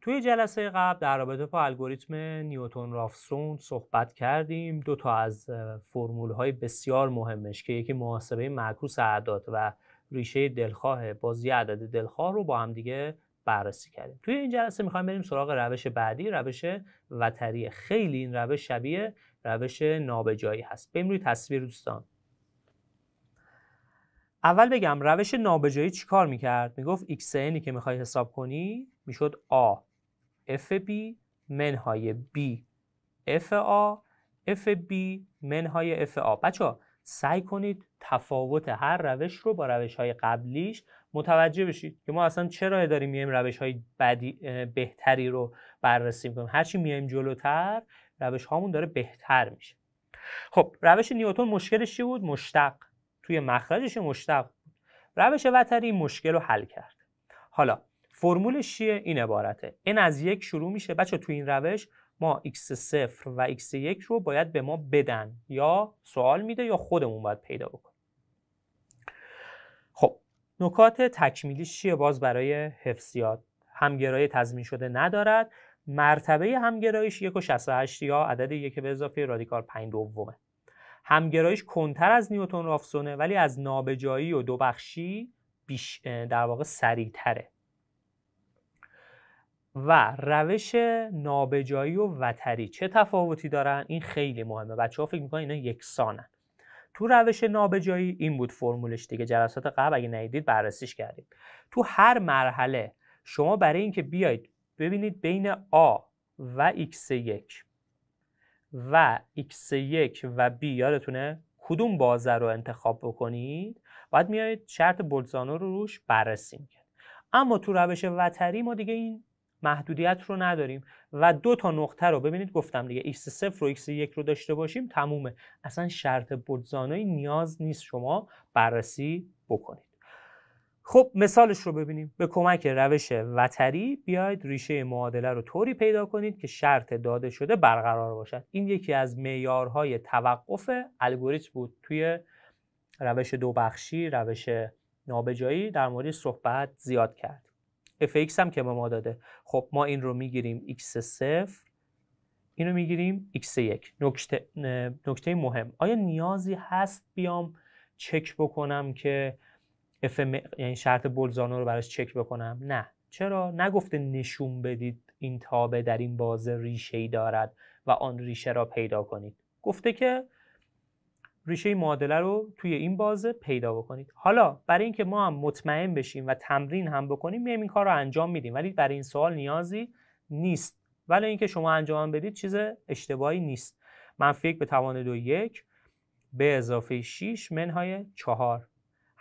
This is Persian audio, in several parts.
توی جلسه قبل در رابطه با الگوریتم نیوتون رافسون صحبت کردیم دو تا از فرمول های بسیار مهمش که یکی محاسبه معکوس اعداد و ریشه دلخواه بازی عدد دلخواه رو با هم دیگه بررسی کردیم توی این جلسه میخوایم بریم سراغ روش بعدی روش وتری خیلی این روش شبیه روش نابجایی هست بریم روی تصویر دوستان اول بگم روش نابجایی کار میکرد میگفت x n که میخوای حساب کنی میشد a FB بی منهای b f آ f منهای f a بچه ها سعی کنید تفاوت هر روش رو با روش های قبلیش متوجه بشید که ما اصلا چرا داریم میایم روش های بهتری رو بررسی میکنیم هرچی میایم جلوتر روش هامون داره بهتر میشه خب روش نیوتون مشکلش چی بود مشتق توی مخرجش مشتق بود روش وتری مشکل رو حل کرد حالا فرمولش چیه این عبارته این از یک شروع میشه بچه توی این روش ما x صفر و x یک رو باید به ما بدن یا سوال میده یا خودمون باید پیدا بکنیم خب نکات تکمیلی چیه باز برای حفظیات همگرای تضمین شده ندارد مرتبه همگرایش 1.68 یا عدد یک به اضافه رادیکال 5 دومه همگرایش کنتر از نیوتون رافسونه ولی از نابجایی و دوبخشی بیش در واقع سریعتره و روش نابجایی و وتری چه تفاوتی دارن این خیلی مهمه بچه ها فکر میکنن اینا یکسانن تو روش نابجایی این بود فرمولش دیگه جلسات قبل اگه ندیدید بررسیش کردیم تو هر مرحله شما برای اینکه بیاید ببینید بین A و x1 و x1 و b یادتونه کدوم بازه رو انتخاب بکنید باید میایید شرط بولزانو رو روش بررسی میکنید اما تو روش وتری ما دیگه این محدودیت رو نداریم و دو تا نقطه رو ببینید گفتم دیگه x0 و x1 رو داشته باشیم تمومه اصلا شرط بولزانوی نیاز نیست شما بررسی بکنید خب مثالش رو ببینیم به کمک روش وتری بیاید ریشه معادله رو طوری پیدا کنید که شرط داده شده برقرار باشد این یکی از معیارهای توقف الگوریتم بود توی روش دو بخشی روش نابجایی در مورد صحبت زیاد کرد ایکس هم که به ما داده خب ما این رو میگیریم x0 اینو رو میگیریم x1 نکته،, نکته مهم آیا نیازی هست بیام چک بکنم که اف یعنی شرط بولزانو رو براش چک بکنم نه چرا نگفته نشون بدید این تابه در این بازه ریشه ای دارد و آن ریشه را پیدا کنید گفته که ریشه معادله رو توی این بازه پیدا بکنید حالا برای اینکه ما هم مطمئن بشیم و تمرین هم بکنیم میایم این کار رو انجام میدیم ولی برای این سوال نیازی نیست ولی اینکه شما انجام بدید چیز اشتباهی نیست منفی یک به توان دو یک به اضافه 6 منهای چهار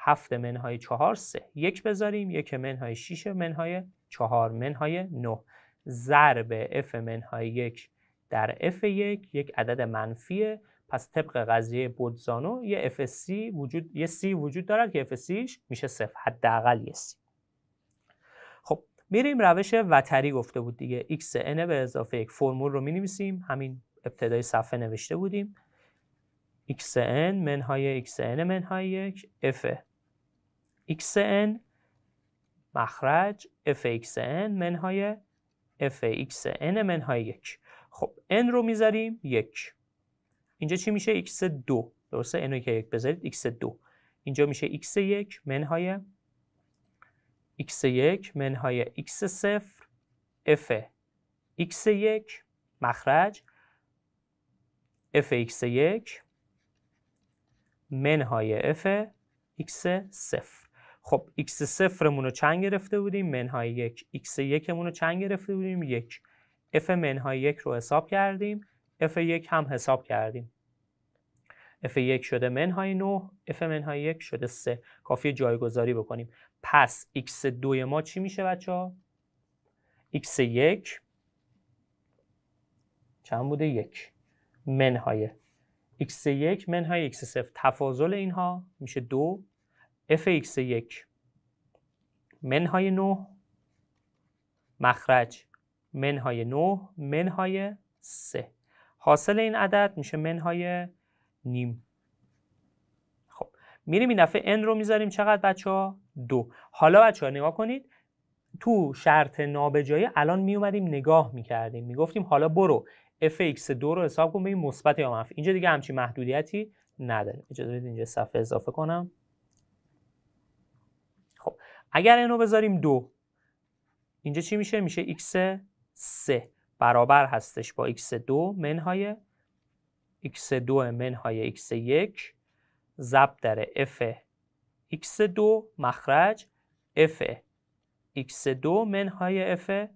هفت منهای چهار سه یک بذاریم یک منهای شیش منهای چهار منهای نه ضرب اف منهای یک در اف یک یک عدد منفیه پس طبق قضیه بودزانو یه اف سی وجود یه سی وجود دارد که اف سیش میشه صفر حداقل یه سی خب میریم روش وتری گفته بود دیگه x n به اضافه یک فرمول رو مینویسیم همین ابتدای صفحه نوشته بودیم xn منهای xn منهای یک f xn مخرج fxn منهای fxn منهای 1. خب n رو میذاریم یک اینجا چی میشه x2 درسته n رو که 1 بذارید x2 اینجا میشه x1 منهای x1 منهای x0 f x1 مخرج f 1 منهای f x0 خب x صفرمون رو چند گرفته بودیم منهای یک x یکمون رو چند گرفته بودیم یک f منهای یک رو حساب کردیم f یک هم حساب کردیم f یک شده منهای 9 f منهای یک شده 3 کافی جایگذاری بکنیم پس x دوی ما چی میشه بچه ها؟ x یک چند بوده یک منهای x1 منهای x0 تفاضل اینها میشه دو fx یک منهای 9 مخرج منهای 9 منهای سه حاصل این عدد میشه منهای نیم خب میریم این دفعه n رو میذاریم چقدر بچه ها؟ دو حالا بچه ها نگاه کنید تو شرط نابجایی الان می اومدیم نگاه میکردیم میگفتیم حالا برو fx2 رو حساب کن ببین مثبت یا منفی اینجا دیگه همچین محدودیتی نداریم اجازه بدید اینجا صفحه اضافه کنم اگر اینو بذاریم دو اینجا چی میشه؟ میشه x 3 برابر هستش با x 2 منهای x 2 منهای x 1 ضرب در f x 2 مخرج f x 2 منهای f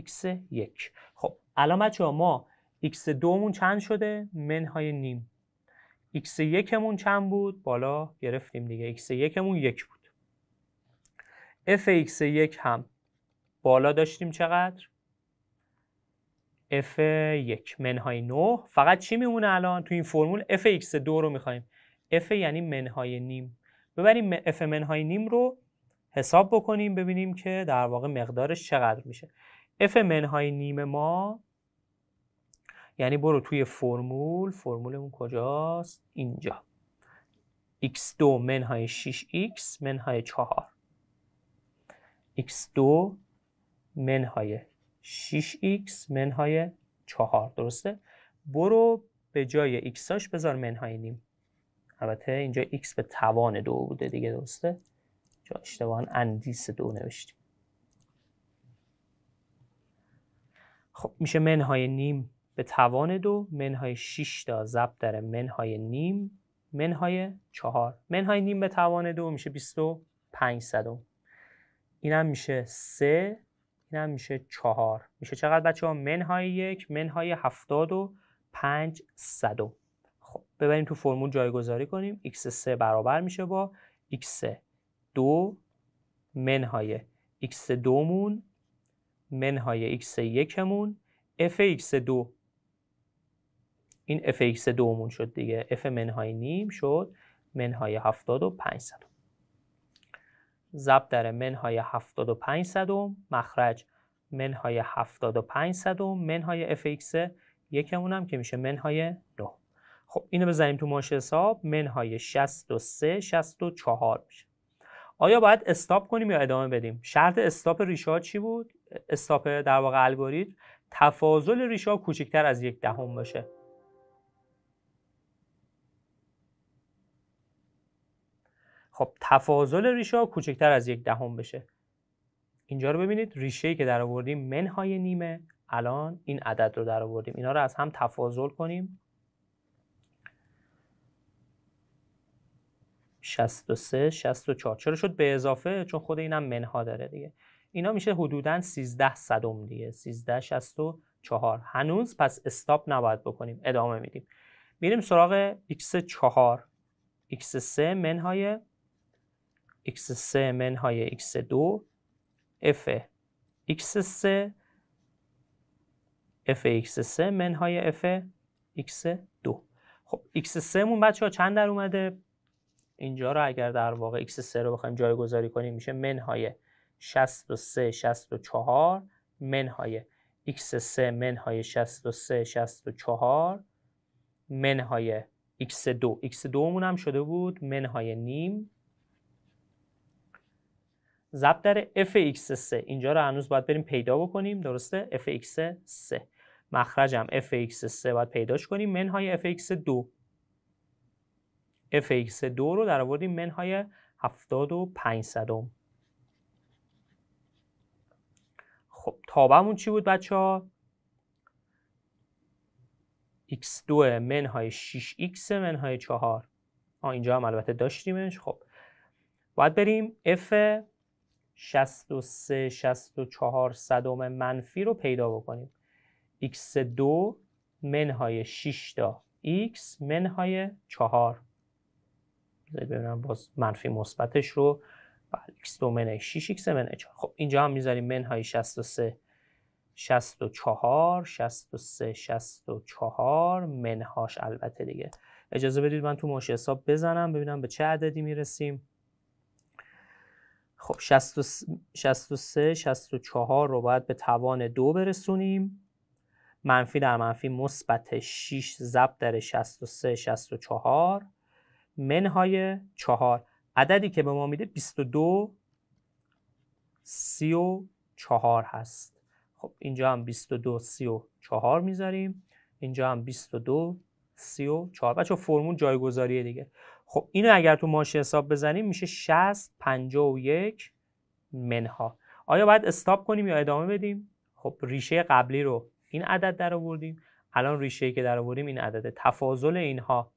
x 1 خب الان بچه ما x 2 مون چند شده؟ منهای نیم x 1 مون چند بود؟ بالا گرفتیم دیگه x 1 مون یک f 1 هم بالا داشتیم چقدر؟ f1 منهای 9 فقط چی میمونه الان تو این فرمول f2 رو میخوایم f یعنی منهای نیم ببریم f منهای نیم رو حساب بکنیم ببینیم که در واقع مقدارش چقدر میشه f منهای نیم ما یعنی برو توی فرمول فرمولمون کجاست اینجا x2 منهای 6x منهای 4 x2 منهای 6x منهای 4 درسته برو به جای x هاش بذار منهای نیم البته اینجا x به توان دو بوده دیگه درسته جا اشتباهان اندیس دو نوشتیم خب میشه منهای نیم به توان دو منهای 6 تا ضرب در منهای نیم منهای 4 منهای نیم به توان دو میشه 25 صدم اینم میشه سه اینم میشه چهار میشه چقدر بچه ها منهای یک منهای هفتاد و پنج صدم خب ببریم تو فرمول جایگذاری کنیم x 3 برابر میشه با x 2 منهای x 2 مون منهای x 1 مون f x 2 این f x 2 مون شد دیگه f منهای نیم شد منهای 75 صدم ضرب در منهای 75 صدم مخرج منهای 75 صدم منهای fx یکمون هم که میشه منهای 9 خب اینو بزنیم تو ماش حساب منهای 63 64 میشه آیا باید استاپ کنیم یا ادامه بدیم شرط استاپ ریشا چی بود استاپ در واقع الگوریتم تفاضل ریشا کوچکتر از یک دهم باشه خب تفاضل ریشه ها کوچکتر از یک دهم بشه اینجا رو ببینید ریشه ای که در آوردیم منهای نیمه الان این عدد رو در آوردیم اینا رو از هم تفاضل کنیم 63 64 چرا شد به اضافه چون خود اینم منها داره دیگه اینا میشه حدودا 13 صدم دیگه 13 64 هنوز پس استاپ نباید بکنیم ادامه میدیم میریم سراغ x4 x3 منهای x3 منهای x2 f x3 f x3 منهای f x2 خب x3 مون بچه ها چند در اومده اینجا رو اگر در واقع x3 رو بخوایم جایگذاری کنیم میشه منهای 63 64 منهای x3 منهای 63 64 منهای x2 x2 مون هم شده بود منهای نیم ضرب در fx3 اینجا رو هنوز باید بریم پیدا بکنیم درسته fx3 مخرجم fx3 باید پیداش کنیم منهای fx2 fx2 رو در آوردیم منهای 75 صدم خب تابمون چی بود بچه ها x2 منهای 6x منهای 4 آه اینجا هم البته داشتیمش خب باید بریم f 63 64 صدم منفی رو پیدا بکنیم x2 منهای 6 تا x منهای 4 ببینم باز منفی مثبتش رو بله x2 منهای 6 x منهای 4 خب اینجا هم میذاریم منهای 63 64 63 64 منهاش البته دیگه اجازه بدید من تو ماشه حساب بزنم ببینم به چه عددی میرسیم خب 63 64 رو باید به توان دو برسونیم منفی در منفی مثبت 6 ضرب در 63 64 منهای 4 عددی که به ما میده 22 34 هست خب اینجا هم 22 34 میذاریم اینجا هم 22 34 بچه فرمول جایگذاریه دیگه خب اینو اگر تو ماش حساب بزنیم میشه 60 51 منها آیا باید استاپ کنیم یا ادامه بدیم خب ریشه قبلی رو این عدد در آوردیم الان ریشه که در آوردیم این عدد تفاضل اینها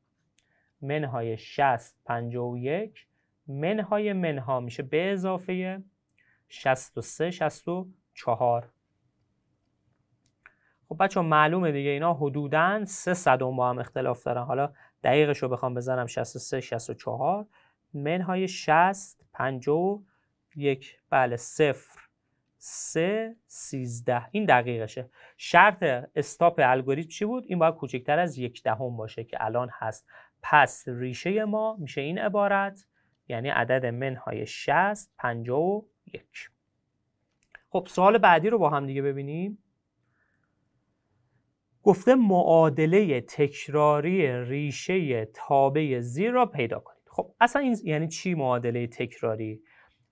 منهای 60 51 منهای منها میشه به اضافه 63 64 خب بچه معلومه دیگه اینا حدودا سه صدم با هم اختلاف دارن حالا دقیقش رو بخوام بزنم 63 64 منهای 60 51 بله 0 3 13 این دقیقشه شرط استاپ الگوریتم چی بود این باید کوچکتر از یک دهم باشه که الان هست پس ریشه ما میشه این عبارت یعنی عدد منهای 60 51 خب سوال بعدی رو با هم دیگه ببینیم گفته معادله تکراری ریشه تابع زیر را پیدا کنید خب اصلا این یعنی چی معادله تکراری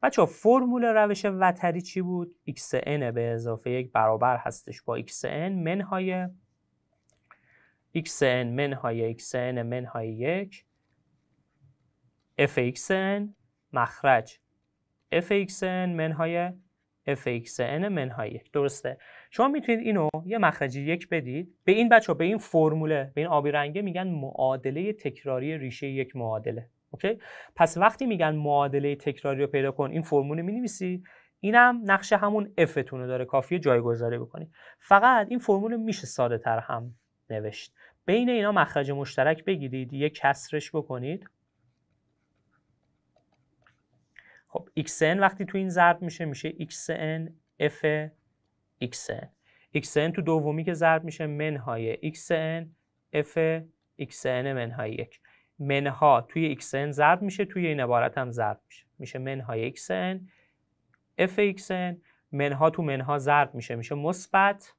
بچه فرمول روش وطری چی بود xn به اضافه یک برابر هستش با xn منهای xn منهای xn منهای یک fxn مخرج fxn منهای fxn منهای یک درسته شما میتونید اینو یه مخرج یک بدید به این بچه به این فرموله به این آبی رنگه میگن معادله تکراری ریشه یک معادله اوکی پس وقتی میگن معادله تکراری رو پیدا کن این فرمول می نویسی اینم نقش همون تون رو داره کافیه جایگذاری بکنی فقط این فرمول میشه ساده تر هم نوشت بین اینا مخرج مشترک بگیرید یه کسرش بکنید خب xn وقتی تو این ضرب میشه میشه xn f xn xn تو دومی که ضرب میشه منهای xn f xn منهای یک منها توی xn ضرب میشه توی این عبارت هم ضرب میشه میشه منهای xn f xn منها تو منها ضرب میشه میشه مثبت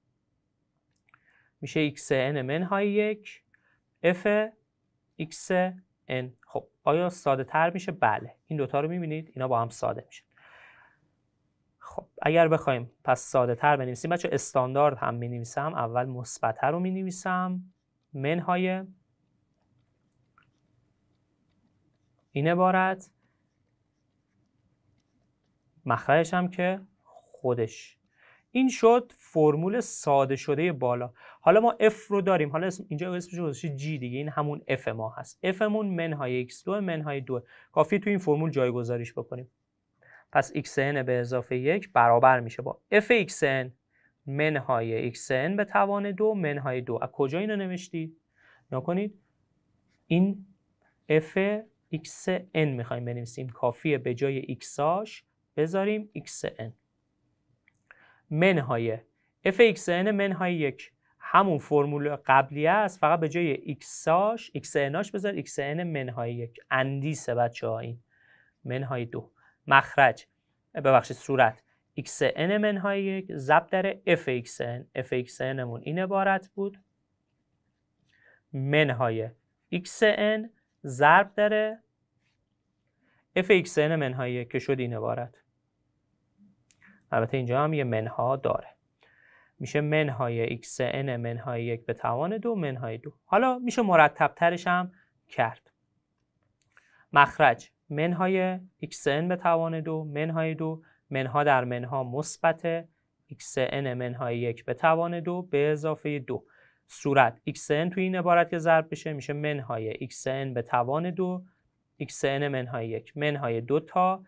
میشه xn منهای یک f x n خب آیا ساده تر میشه بله این دوتا رو میبینید اینا با هم ساده میشه خب اگر بخوایم پس ساده تر بنویسیم بچه استاندارد هم مینویسم اول مثبت رو مینویسم منهای این عبارت مخرجش هم که خودش این شد فرمول ساده شده بالا حالا ما F رو داریم حالا اسم اینجا اسمش گذاشته G دیگه این همون F ما هست Fمون منهای X2 منهای دو. کافی تو این فرمول جایگذاریش بکنیم پس xn به اضافه یک برابر میشه با f xn منهای xn به توان دو منهای دو از کجا اینو نوشتی؟ نکنید این f xn میخوایم بنویسیم کافیه به جای xاش بذاریم xn منهای f xn منهای یک همون فرمول قبلی است فقط به جای ایکس هاش ایکس اناش بذار ایکس ان منهای یک اندیسه بچه ها این منهای دو مخرج ببخشید صورت ایکس ان منهای یک ضرب در اف ایکس ان اف ایکس انمون این عبارت بود منهای ایکس ان ضرب در اف ایکس ان منهای یک که شد این عبارت البته اینجا هم یه منها داره میشه منهای x n منهای یک به توان دو منهای دو حالا میشه مرتب ترش هم کرد مخرج منهای x n به توان دو منهای دو منها در منها مثبت x n منهای یک به توان دو به اضافه دو صورت x n توی این عبارت که ضرب بشه میشه منهای x n به توان دو x n منهای یک منهای دو تا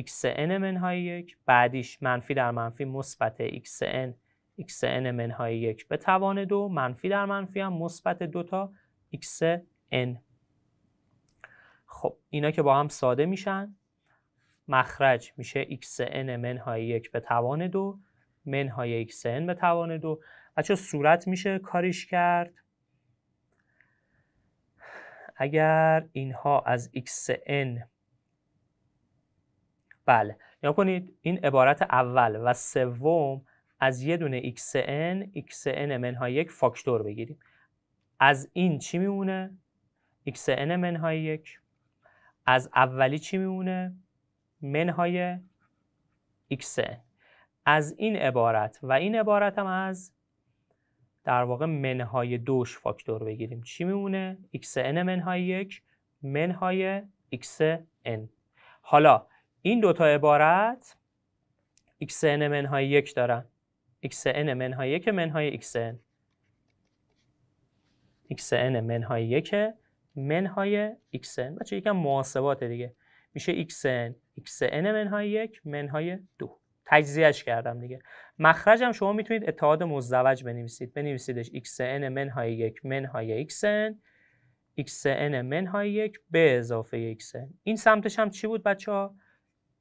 x n منهای یک بعدیش منفی در منفی مثبت x n xn منهای یک به توان دو منفی در منفی هم مثبت دو تا xn خب اینا که با هم ساده میشن مخرج میشه xn منهای یک به توان دو منهای xn به توان دو بچه صورت میشه کاریش کرد اگر اینها از xn بله یا کنید این عبارت اول و سوم از یه دونه xn xn منهای یک فاکتور بگیریم از این چی میمونه xn منهای یک از اولی چی میمونه منهای xn از این عبارت و این عبارت از در واقع منهای دوش فاکتور بگیریم چی میمونه xn منهای یک منهای xn حالا این دوتا عبارت xn منهای یک دارن xn منهای یک منهای xn xn منهای یک منهای xn بچه یکم محاسبات دیگه میشه xn xn منهای یک منهای دو تجزیهش کردم دیگه هم شما میتونید اتحاد مزدوج بنویسید بنویسیدش xn منهای یک منهای xn xn منهای یک به اضافه xn این سمتش هم چی بود بچه ها؟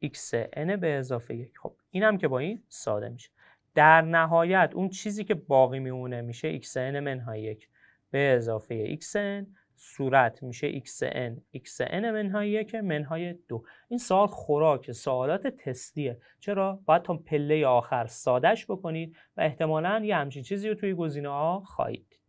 xn به اضافه یک خب این هم که با این ساده میشه در نهایت اون چیزی که باقی میمونه میشه xn منهای یک به اضافه xn صورت میشه xn xn منهای یک منهای دو این سوال خوراک سوالات تستیه چرا باید تا پله آخر سادش بکنید و احتمالا یه همچین چیزی رو توی گزینه ها خواهید